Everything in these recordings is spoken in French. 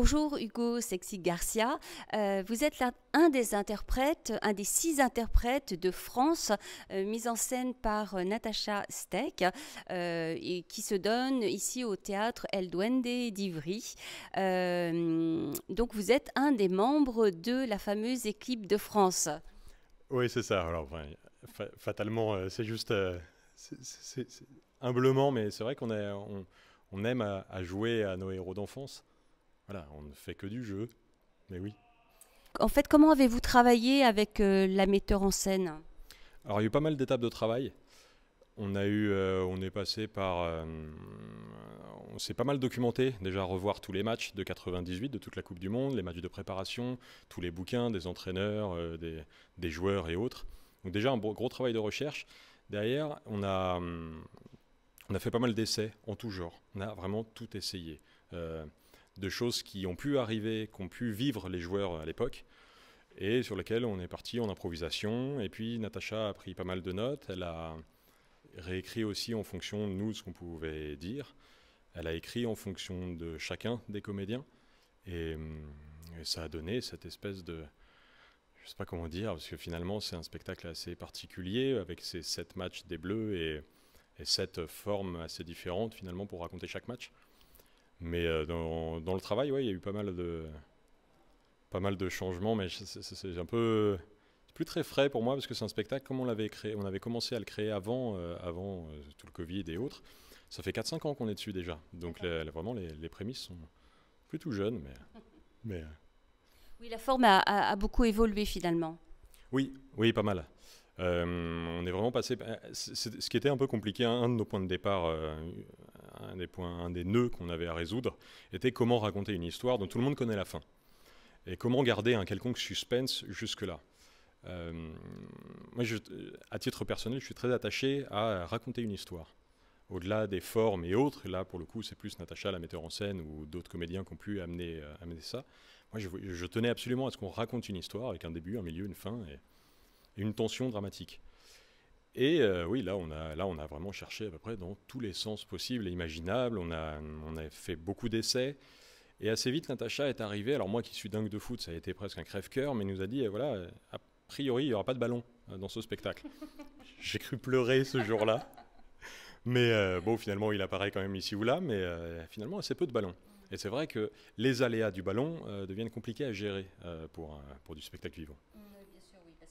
Bonjour Hugo Sexy Garcia, euh, vous êtes un des interprètes, un des six interprètes de France, euh, mis en scène par euh, Natacha Steck, et qui se donne ici au théâtre El Duende d'Ivry. donc vous êtes un des membres de la fameuse équipe de France. Oui, c'est ça. Alors, fatalement, c'est juste humblement, mais c'est vrai qu'on on aime à jouer à nos héros d'enfance. Voilà, on ne fait que du jeu. Mais oui. En fait, comment avez-vous travaillé avec euh, la metteur en scène Alors, il y a eu pas mal d'étapes de travail. On a eu, euh, on est passé par, euh, on s'est pas mal documenté. Déjà revoir tous les matchs de 98, de toute la Coupe du Monde, les matchs de préparation, tous les bouquins des entraîneurs, des, joueurs et autres. Donc déjà un gros, travail de recherche. Derrière, on a, hum, on a fait pas mal d'essais en tout genre. On a vraiment tout essayé de choses qui ont pu arriver, qu'ont pu vivre les joueurs à l'époque, et sur lesquelles on est parti en improvisation. Et puis Natacha a pris pas mal de notes, elle a réécrit aussi en fonction de nous ce qu'on pouvait dire, elle a écrit en fonction de chacun des comédiens, et, euh, ça a donné cette espèce de... Je sais pas comment dire, parce que finalement c'est un spectacle assez particulier, avec ces sept matchs des Bleus et, et sept formes assez différente finalement pour raconter chaque match. Mais euh, dans, le travail, ouais, il y a eu pas mal de, pas mal de changements, mais c'est un peu plus très frais pour moi parce que c'est un spectacle comme on l'avait créé, on avait commencé à le créer avant, euh, avant euh, tout le Covid et autres. Ça fait 4-5 ans qu'on est dessus déjà, donc vraiment les, prémices sont plutôt jeunes, mais, mais oui, la forme a, beaucoup évolué finalement. Oui, oui, pas mal. on est vraiment passé. Bah, ce qui était un peu compliqué, un de nos points de départ un des des nœuds qu'on avait à résoudre, était comment raconter une histoire dont tout le monde connaît la fin et comment garder un quelconque suspense jusque-là. Euh, moi, euh, à titre personnel, je suis très attaché à raconter une histoire. Au-delà des formes et autres, là pour le coup, c'est plus Natacha, la metteur en scène, ou d'autres comédiens qui ont pu amener, euh, ça. Moi, je, tenais absolument à ce qu'on raconte une histoire avec un début, un milieu, une fin et une tension dramatique. Et euh, oui, là on, a, là, on a vraiment cherché à peu près dans tous les sens possibles et imaginables. On a, fait beaucoup d'essais. Et assez vite, Natacha est arrivée. Alors, moi qui suis dingue de foot, ça a été presque un crève-cœur, mais nous a dit eh, voilà, a priori, il n'y aura pas de ballon euh, dans ce spectacle. J'ai cru pleurer ce jour-là. Mais euh, bon, finalement, il apparaît quand même ici ou là, mais finalement, assez peu de ballon. Et c'est vrai que les aléas du ballon deviennent compliqués à gérer pour, pour du spectacle vivant. Mm.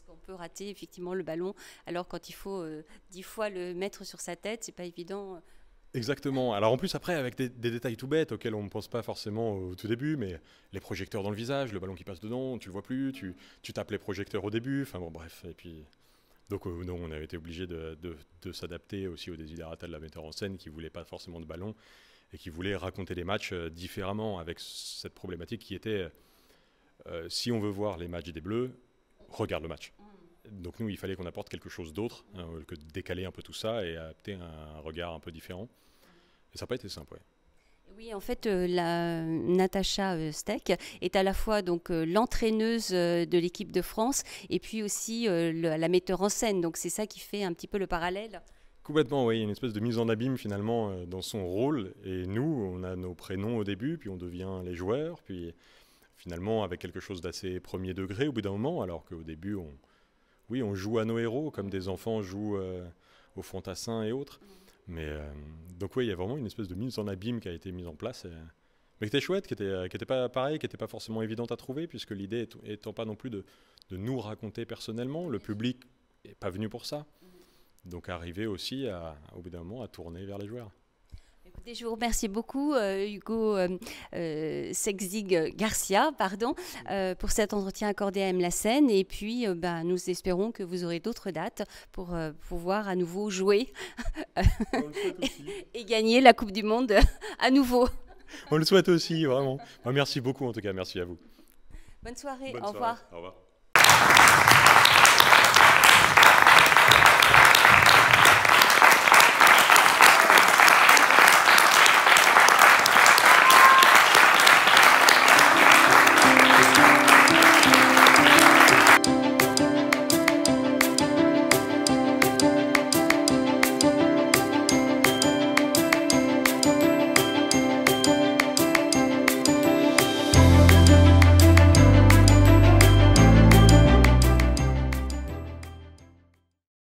On peut rater effectivement le ballon. Alors quand il faut euh, dix fois le mettre sur sa tête, c'est pas évident. Euh. Exactement. Alors en plus après avec des, détails tout bêtes auxquels on ne pense pas forcément au tout début, mais les projecteurs dans le visage, le ballon qui passe dedans, tu le vois plus, tu, tapes les projecteurs au début, enfin bon bref, et puis donc, euh, on avait été obligé de, s'adapter aussi aux désiderata de la metteur en scène qui ne voulait pas forcément de ballon et qui voulait raconter les matchs euh, différemment avec cette problématique qui était si on veut voir les matchs des Bleus, regarde le match. Donc nous, il fallait qu'on apporte quelque chose d'autre hein, que de décaler un peu tout ça et adapter un regard un peu différent. Et ça n'a pas été simple, Oui, en fait, euh, la Natacha euh, Steck est à la fois donc euh, l'entraîneuse de l'équipe de France et puis aussi la metteur en scène. Donc c'est ça qui fait un petit peu le parallèle. Complètement, oui, une espèce de mise en abîme finalement dans son rôle. Et nous, on a nos prénoms au début, puis on devient les joueurs, puis finalement avec quelque chose d'assez premier degré au bout d'un moment, alors qu'au début, on, oui, on joue à nos héros comme des enfants jouent euh, aux fantassins et autres. Mais euh, donc oui, il y a vraiment une espèce de mise en abîme qui a été mise en place, mais qui était chouette, qui était, qui était pas pareil, qui n'était pas forcément évidente à trouver, puisque l'idée étant pas non plus de, nous raconter personnellement, le public n'est pas venu pour ça. Donc arriver aussi au bout d'un moment à tourner vers les joueurs je vous remercie beaucoup, euh, Hugo euh, euh, Sexig Garcia, pardon, pour cet entretien accordé à M. La Seine. Et puis, bah, nous espérons que vous aurez d'autres dates pour pouvoir à nouveau jouer et gagner la Coupe du Monde à nouveau. On le souhaite aussi, vraiment. Bah, merci beaucoup, en tout cas. Merci à vous. Bonne soirée. au revoir. Au revoir.